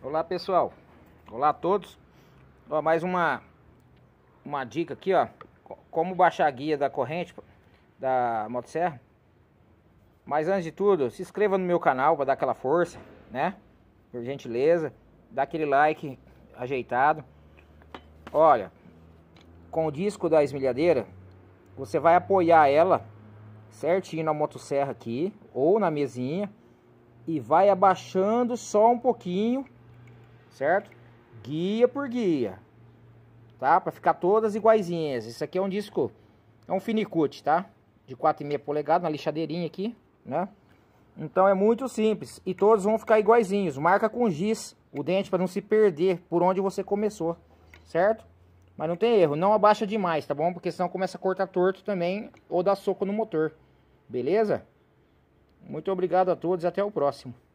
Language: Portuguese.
Olá pessoal, olá a todos. Ó, mais uma uma dica aqui, ó, como baixar a guia da corrente da motosserra. Mas antes de tudo, se inscreva no meu canal para dar aquela força, né? Por gentileza, dá aquele like ajeitado. Olha, com o disco da esmilhadeira, você vai apoiar ela certinho na motosserra aqui ou na mesinha e vai abaixando só um pouquinho certo? Guia por guia, tá? Para ficar todas iguaizinhas. Isso aqui é um disco, é um finicute, tá? De 4,5 polegadas, na lixadeirinha aqui, né? Então é muito simples e todos vão ficar iguaizinhos. Marca com giz o dente para não se perder por onde você começou, certo? Mas não tem erro, não abaixa demais, tá bom? Porque senão começa a cortar torto também ou dá soco no motor, beleza? Muito obrigado a todos e até o próximo.